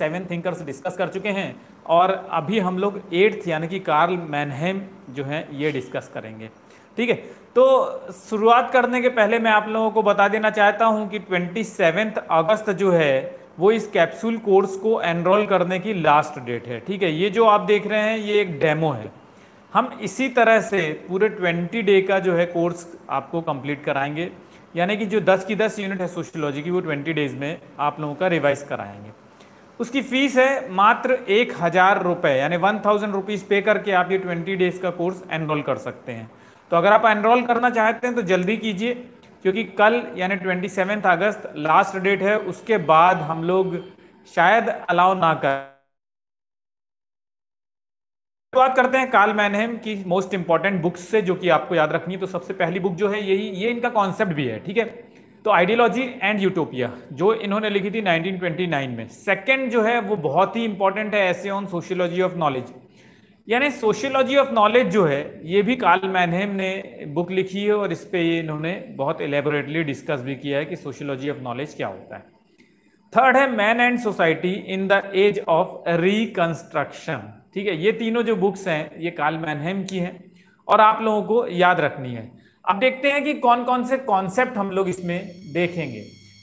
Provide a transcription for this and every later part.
seven thinkers discuss कर चुके हैं और अभी हम लोग एट्थ यानी कि कार्ल मैनहेम जो है ये डिस्कस करेंगे ठीक है तो शुरुआत करने के पहले मैं आप लोगों को बता देना चाहता हूँ कि ट्वेंटी अगस्त जो है वो इस कैप्सूल कोर्स को एनरोल करने की लास्ट डेट है ठीक है ये जो आप देख रहे हैं ये एक डेमो है हम इसी तरह से पूरे 20 डे का जो है कोर्स आपको कंप्लीट कराएंगे यानी कि जो 10 की 10 यूनिट है सोशियोलॉजी की वो 20 डेज में आप लोगों का रिवाइज कराएंगे उसकी फ़ीस है मात्र एक हज़ार रुपए यानी वन थाउजेंड रुपीज़ पे करके आप ये ट्वेंटी डेज़ का कोर्स एनरोल कर सकते हैं तो अगर आप एनरोल करना चाहते हैं तो जल्दी कीजिए क्योंकि कल यानी ट्वेंटी सेवेंथ अगस्त लास्ट डेट है उसके बाद हम लोग शायद अलाउ ना कर बात करते हैं काल मैनहेम की मोस्ट इंपॉर्टेंट बुक्स से जो कि आपको याद रखनी है तो सबसे पहली बुक जो है यही ये इनका कॉन्सेप्ट भी है ठीक है तो आइडियोलॉजी एंड यूटोपिया जो इन्होंने लिखी थी 1929 में सेकंड जो है वो बहुत ही इंपॉर्टेंट है essay on sociology of knowledge यानी सोशियोलॉजी ऑफ नॉलेज जो है ये भी कार्ल मैनहेम ने बुक लिखी है और इस पर इन्होंने बहुत एलेबोरेटली डिस्कस भी किया है कि सोशियोलॉजी ऑफ नॉलेज क्या होता है थर्ड है man and society in the age of reconstruction ठीक है ये तीनों जो बुक्स हैं ये काल मैनहेम की हैं और आप लोगों को याद रखनी है अब देखते हैं कि कौन कौन से कॉन्सेप्ट हम लोग इसमें देखेंगे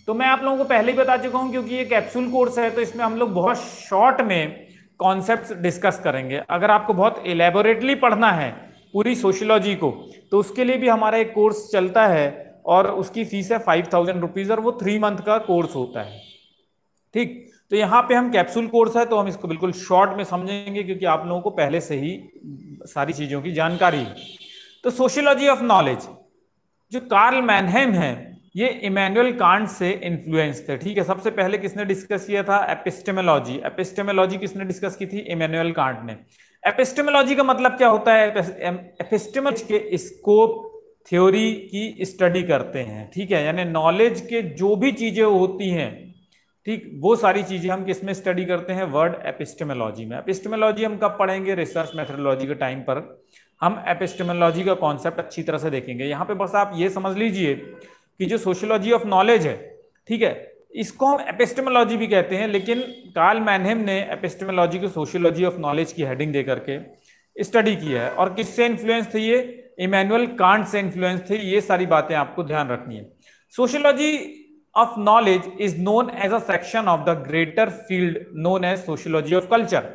तो मैं आप लोगों को पहले ही बता चुका हूं क्योंकि ये कैप्सूल कोर्स है तो इसमें हम लोग बहुत शॉर्ट में कॉन्सेप्ट डिस्कस करेंगे अगर आपको बहुत एलेबोरेटली पढ़ना है पूरी सोशियोलॉजी को तो उसके लिए भी हमारा एक कोर्स चलता है और उसकी फीस है फाइव थाउजेंड रुपीज़ और वो थ्री मंथ का कोर्स होता है ठीक तो यहाँ पे हम कैप्सूल कोर्स है तो हम इसको बिल्कुल शॉर्ट में समझेंगे क्योंकि आप लोगों को पहले से ही सारी चीज़ों की जानकारी है तो सोशियोलॉजी ऑफ नॉलेज जो कार्ल मैनहेम है ये इमैनुअल कांट से इन्फ्लुएंस थे ठीक है सबसे पहले किसने डिस्कस किया था एपिस्टेमोलॉजी एपिस्टेमोलॉजी किसने डिस्कस की थी इमैनुअल कांट ने एपिस्टेमोलॉजी का मतलब क्या होता है एपिस्टेमोलॉज के स्कोप थ्योरी की स्टडी करते हैं ठीक है यानी नॉलेज के जो भी चीजें होती हैं ठीक वो सारी चीजें हम किसमें स्टडी करते हैं वर्ड एपिस्टेमोलॉजी में एपिस्टेमोलॉजी हम कब पढ़ेंगे रिसर्च मेथडोलॉजी के टाइम पर हम एपिस्टेमोलॉजी का कॉन्सेप्ट अच्छी तरह से देखेंगे यहाँ पे बस आप ये समझ लीजिए कि जो सोशोलॉजी ऑफ नॉलेज है ठीक है इसको हम एपिस्टेमोलॉजी भी कहते हैं लेकिन कार्ल मैनहेम ने एपिस्टेमोलॉजी को सोशियोलॉजी ऑफ नॉलेज की हेडिंग दे करके स्टडी किया है और किससे इन्फ्लुएंस थे ये इमैनुअल कांट से इन्फ्लुएंस थे ये सारी बातें आपको ध्यान रखनी है sociology of knowledge is known as a section of the greater field known as sociology of culture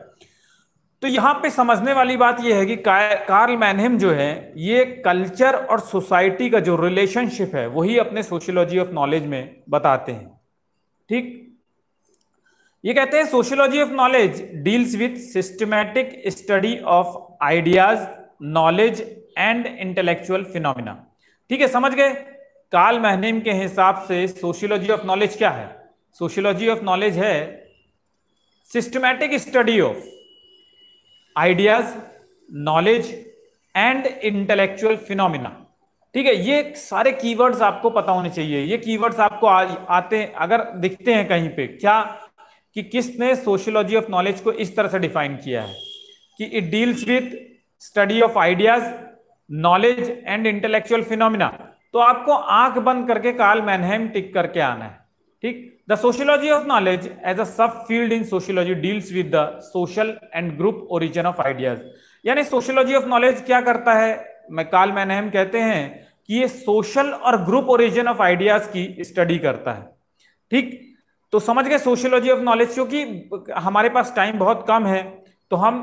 तो यहां पे समझने वाली बात यह है कि कार्ल मैनहेम जो है ये कल्चर और सोसाइटी का जो रिलेशनशिप है वही अपने सोशियोलॉजी ऑफ नॉलेज में बताते हैं ठीक ये कहते हैं sociology of knowledge deals with systematic study of ideas knowledge and intellectual phenomena ठीक है समझ गए काल महनिम के हिसाब से सोशियोलॉजी ऑफ नॉलेज क्या है सोशियोलॉजी ऑफ नॉलेज है systematic study of ideas knowledge and intellectual phenomena ठीक है ये सारे कीवर्ड्स आपको पता होने चाहिए ये कीवर्ड्स आपको आ, आते अगर दिखते हैं कहीं पे क्या कि किसने सोशियोलॉजी ऑफ नॉलेज को इस तरह से डिफाइन किया है कि it deals with study of ideas knowledge and intellectual phenomena तो आपको आंख बंद करके काल मैनहेम टिक करके आना है ठीक the sociology of knowledge as a sub field in sociology deals with the social and group origin of ideas यानी सोशियोलॉजी ऑफ नॉलेज क्या करता है मैं काल मैन कहते हैं कि ये सोशल और ग्रुप ओरिजिन ऑफ आइडियाज की स्टडी करता है ठीक तो समझ गए सोशियोलॉजी ऑफ नॉलेज क्योंकि हमारे पास टाइम बहुत कम है तो हम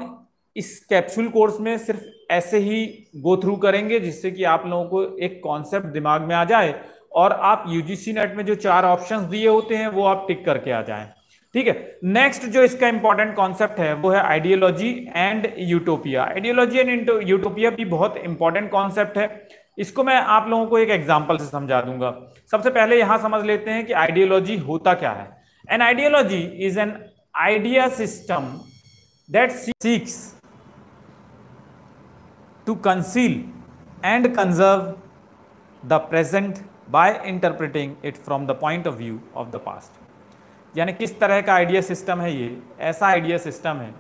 इस कैप्सूल कोर्स में सिर्फ ऐसे ही गो थ्रू करेंगे जिससे कि आप लोगों को एक कॉन्सेप्ट दिमाग में आ जाए और आप यूजीसी नेट में जो चार ऑप्शंस दिए होते हैं वो आप टिक करके आ जाएं ठीक है नेक्स्ट जो इसका इंपॉर्टेंट कॉन्सेप्ट है वो है ideology and utopia ideology and utopia भी बहुत इंपॉर्टेंट कॉन्सेप्ट है इसको मैं आप लोगों को एक एग्जाम्पल से समझा दूंगा सबसे पहले यहां समझ लेते हैं कि आइडियोलॉजी होता क्या है an ideology is an idea system that seeks to conceal and conserve the present by interpreting it from the point of view of the past यानी किस तरह का आइडिया सिस्टम है ये ऐसा आइडिया सिस्टम है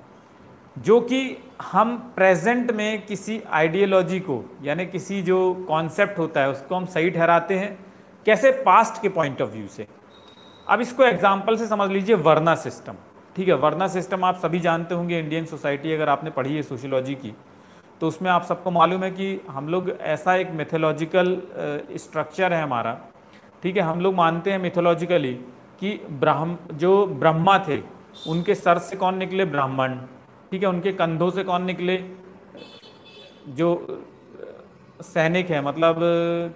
जो कि हम प्रेजेंट में किसी आइडियोलॉजी को यानी किसी जो कॉन्सेप्ट होता है उसको हम सही ठहराते हैं कैसे पास्ट के पॉइंट ऑफ व्यू से अब इसको एग्जाम्पल से समझ लीजिए वर्ना सिस्टम ठीक है वर्ना सिस्टम आप सभी जानते होंगे इंडियन सोसाइटी अगर आपने पढ़ी है सोशियोलॉजी की तो उसमें आप सबको मालूम है कि हम लोग ऐसा एक मिथोलॉजिकल स्ट्रक्चर है हमारा ठीक है हम लोग मानते हैं मिथोलॉजिकली कि ब्राह्म जो ब्रह्मा थे उनके सर से कौन निकले ब्राह्मण ठीक है उनके कंधों से कौन निकले जो सैनिक है मतलब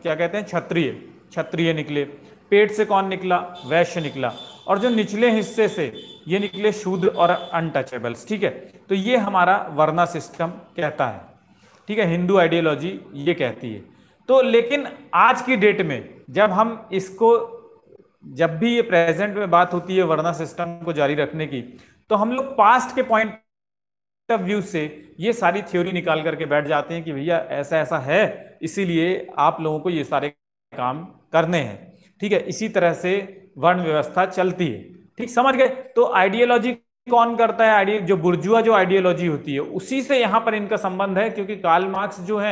क्या कहते हैं क्षत्रिय क्षत्रिय निकले पेट से कौन निकला वैश्य निकला और जो निचले हिस्से से ये निकले शूद्र और अनटचेबल्स ठीक है तो ये हमारा वर्णा सिस्टम कहता है ठीक है हिंदू आइडियोलॉजी ये कहती है तो लेकिन आज की डेट में जब हम इसको जब भी ये प्रेजेंट में बात होती है वर्णा सिस्टम को जारी रखने की तो हम लोग पास्ट के पॉइंट ऑफ व्यू से ये सारी थ्योरी निकाल करके बैठ जाते हैं कि भैया ऐसा ऐसा है इसीलिए आप लोगों को ये सारे काम करने हैं ठीक है इसी तरह से वर्ण व्यवस्था चलती है ठीक समझ गए तो आइडियोलॉजी कौन करता है आइडियो जो बुर्जुआ जो आइडियोलॉजी होती है उसी से यहां पर इनका संबंध है क्योंकि काल मार्क्स जो है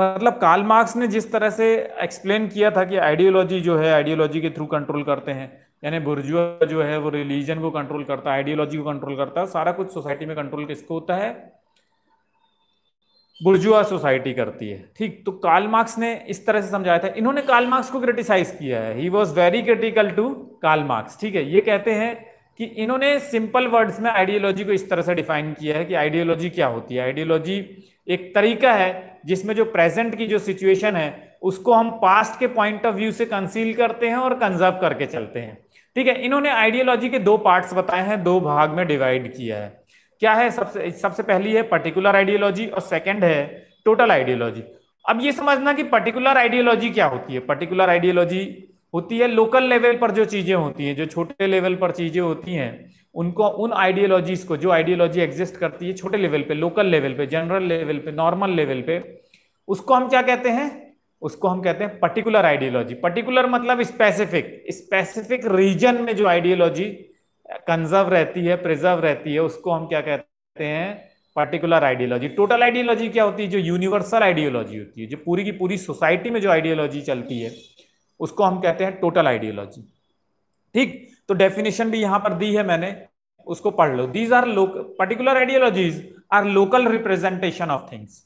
मतलब काल मार्क्स ने जिस तरह से एक्सप्लेन किया था कि आइडियोलॉजी जो है आइडियोलॉजी के थ्रू कंट्रोल करते हैं यानी बुर्जुआ जो है वो रिलीजन को कंट्रोल करता है आइडियोलॉजी को कंट्रोल करता है सारा कुछ सोसाइटी में कंट्रोल किसको होता है बुर्जुआ सोसाइटी करती है ठीक तो काल मार्क्स ने इस तरह से समझाया था इन्होंने काल मार्क्स को क्रिटिसाइज किया है he was very critical to Karl Marx ठीक है ये कहते हैं कि इन्होंने सिंपल वर्ड्स में आइडियोलॉजी को इस तरह से डिफाइन किया है कि आइडियोलॉजी क्या होती है आइडियोलॉजी एक तरीका है जिसमें जो प्रेजेंट की जो सिचुएशन है उसको हम पास्ट के पॉइंट ऑफ व्यू से कंसील करते हैं और कंजर्व करके चलते हैं ठीक है इन्होंने आइडियोलॉजी के दो पार्ट्स बताए हैं दो भाग में डिवाइड किया है क्या है सबसे सबसे पहली है पर्टिकुलर आइडियोलॉजी और सेकेंड है टोटल आइडियोलॉजी अब ये समझना कि पर्टिकुलर आइडियोलॉजी क्या होती है पर्टिकुलर आइडियोलॉजी होती है लोकल लेवल पर जो चीजें होती हैं जो छोटे लेवल पर चीजें होती हैं उनको उन आइडियोलॉजीज को जो आइडियोलॉजी एग्जिस्ट करती है छोटे लेवल पे लोकल लेवल पे जनरल लेवल पे नॉर्मल लेवल पे उसको हम क्या कहते हैं उसको हम कहते हैं पर्टिकुलर आइडियोलॉजी पर्टिकुलर मतलब स्पेसिफिक स्पेसिफिक रीजन में जो आइडियोलॉजी कंजर्व रहती है प्रिजर्व रहती है उसको हम क्या कहते हैं पर्टिकुलर आइडियोलॉजी टोटल आइडियोलॉजी क्या होती है जो यूनिवर्सल आइडियोलॉजी होती है जो पूरी की पूरी सोसाइटी में जो आइडियोलॉजी चलती है उसको हम कहते हैं टोटल आइडियोलॉजी ठीक तो डेफिनेशन भी यहां पर दी है मैंने उसको पढ़ लो these are particular ideologies are local representation of things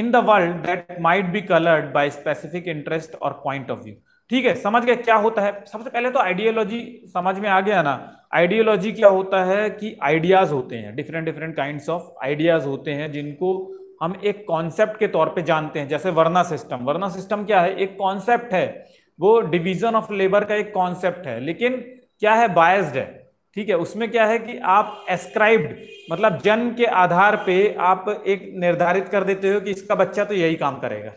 in the world that might be coloured by specific interest और पॉइंट ऑफ व्यू ठीक है समझ गए क्या होता है सबसे पहले तो आइडियोलॉजी समझ में आ गया ना आइडियोलॉजी क्या होता है कि आइडियाज होते हैं different different kind of ideas होते हैं जिनको हम एक कॉन्सेप्ट के तौर पे जानते हैं जैसे वर्ना सिस्टम वर्ना सिस्टम क्या है एक कॉन्सेप्ट है वो डिवीजन ऑफ लेबर का एक कॉन्सेप्ट है लेकिन क्या है बायस्ड है ठीक है उसमें क्या है कि आप एस्क्राइब्ड मतलब जन्म के आधार पे आप एक निर्धारित कर देते हो कि इसका बच्चा तो यही काम करेगा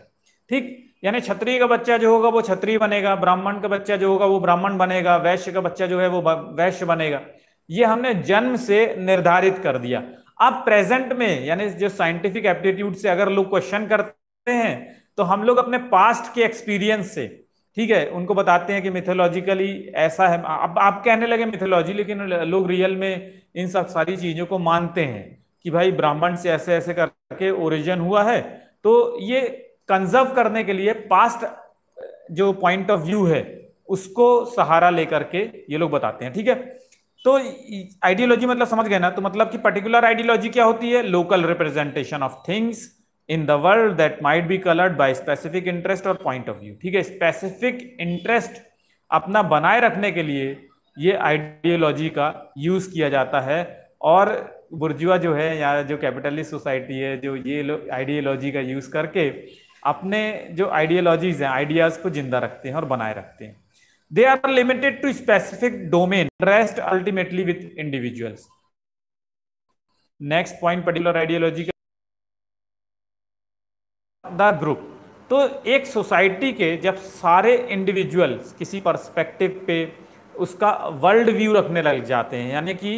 ठीक यानी क्षत्रिय का बच्चा जो होगा वो क्षत्रिय बनेगा ब्राह्मण का बच्चा जो होगा वो ब्राह्मण बनेगा वैश्य का बच्चा जो है वो वैश्य बनेगा ये हमने जन्म से निर्धारित कर दिया अब प्रेजेंट में यानी जो साइंटिफिक एप्टीट्यूड से अगर लोग क्वेश्चन करते हैं तो हम लोग अपने पास्ट के एक्सपीरियंस से ठीक है उनको बताते हैं कि मिथोलॉजिकली ऐसा है अब आप कहने लगे मिथोलॉजी लेकिन लोग रियल में इन सब सारी चीज़ों को मानते हैं कि भाई ब्राह्मण से ऐसे ऐसे करके ओरिजिन हुआ है तो ये कंजर्व करने के लिए पास्ट जो पॉइंट ऑफ व्यू है उसको सहारा लेकर के ये लोग बताते हैं ठीक है तो आइडियोलॉजी मतलब समझ गए ना तो मतलब कि पर्टिकुलर आइडियोलॉजी क्या होती है local representation of things in the world that might be coloured by specific interest और पॉइंट ऑफ व्यू ठीक है स्पेसिफिक इंटरेस्ट अपना बनाए रखने के लिए ये आइडियोलॉजी का यूज किया जाता है और बुर्जुआ जो है या जो कैपिटलिस्ट सोसाइटी है जो ये आइडियोलॉजी का यूज करके अपने जो आइडियोलॉजीज हैं आइडियाज को जिंदा रखते हैं और बनाए रखते हैं they are limited to specific domain rest ultimately with individuals next point particular ideology the group तो एक सोसाइटी के जब सारे इंडिविजुअल्स किसी परस्पेक्टिव पे उसका वर्ल्ड व्यू रखने लग जाते हैं यानी कि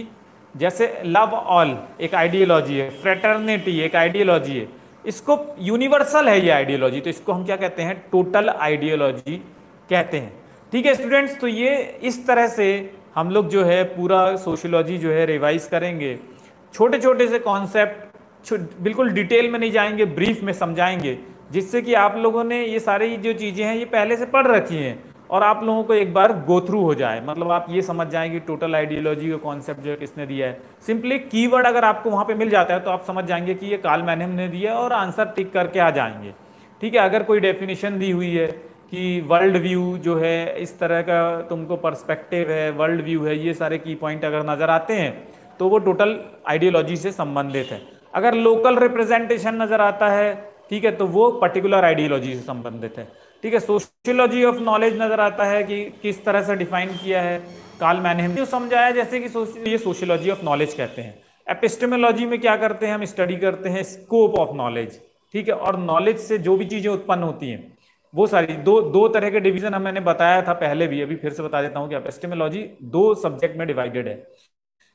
जैसे लव ऑल एक आइडियोलॉजी है फ्रेटर्निटी एक आइडियोलॉजी है इसको यूनिवर्सल है ये आइडियोलॉजी तो इसको हम क्या कहते हैं टोटल आइडियोलॉजी कहते हैं ठीक है स्टूडेंट्स तो ये इस तरह से हम लोग जो है पूरा सोशियोलॉजी जो है रिवाइज करेंगे छोटे छोटे से कॉन्सेप्ट बिल्कुल डिटेल में नहीं जाएंगे ब्रीफ में समझाएंगे जिससे कि आप लोगों ने ये सारी जो चीज़ें हैं ये पहले से पढ़ रखी हैं और आप लोगों को एक बार गो थ्रू हो जाए मतलब आप ये समझ जाएं कि टोटल आइडियोलॉजी का कॉन्सेप्ट जो है किसने दिया है सिंपली कीवर्ड अगर आपको वहाँ पे मिल जाता है तो आप समझ जाएंगे कि ये काल मैनम ने दिया और आंसर टिक करके आ जाएंगे ठीक है अगर कोई डेफिनेशन दी हुई है कि वर्ल्ड व्यू जो है इस तरह का तुमको परस्पेक्टिव है वर्ल्ड व्यू है ये सारे की पॉइंट अगर नज़र आते हैं तो वो टोटल आइडियोलॉजी से संबंधित है अगर लोकल रिप्रेजेंटेशन नजर आता है ठीक है तो वो पर्टिकुलर आइडियोलॉजी से संबंधित है ठीक है सोशियोलॉजी ऑफ नॉलेज नजर आता है कि किस तरह से डिफाइन किया है काल मैंने जो समझाया जैसे कि ये सोशियोलॉजी ऑफ नॉलेज कहते हैं एपिस्टेमोलॉजी में क्या करते हैं हम स्टडी करते हैं स्कोप ऑफ नॉलेज ठीक है और नॉलेज से जो भी चीज़ें उत्पन्न होती हैं वो सारी दो दो तरह के डिवीजन हम मैंने बताया था पहले भी अभी फिर से बता देता हूँ कि एपिस्टेमोलॉजी दो सब्जेक्ट में डिवाइडेड है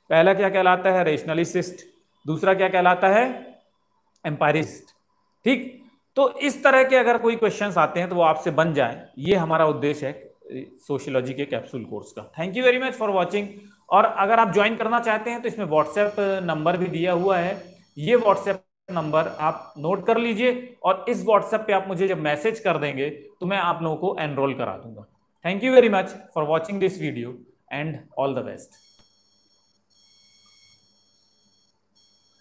पहला क्या कहलाता है रेशनलिस्ट दूसरा क्या कहलाता है एम्पायरिस्ट ठीक तो इस तरह के अगर कोई क्वेश्चंस आते हैं तो वो आपसे बन जाए ये हमारा उद्देश्य है सोशियोलॉजी के कैप्सूल कोर्स का thank you very much for watching और अगर आप ज्वाइन करना चाहते हैं तो इसमें व्हाट्सएप नंबर भी दिया हुआ है ये व्हाट्सएप नंबर आप नोट कर लीजिए और इस व्हाट्सएप पे आप मुझे जब मैसेज कर देंगे तो मैं आप लोगों को एनरोल करा दूंगा thank you very much for watching this video and all the best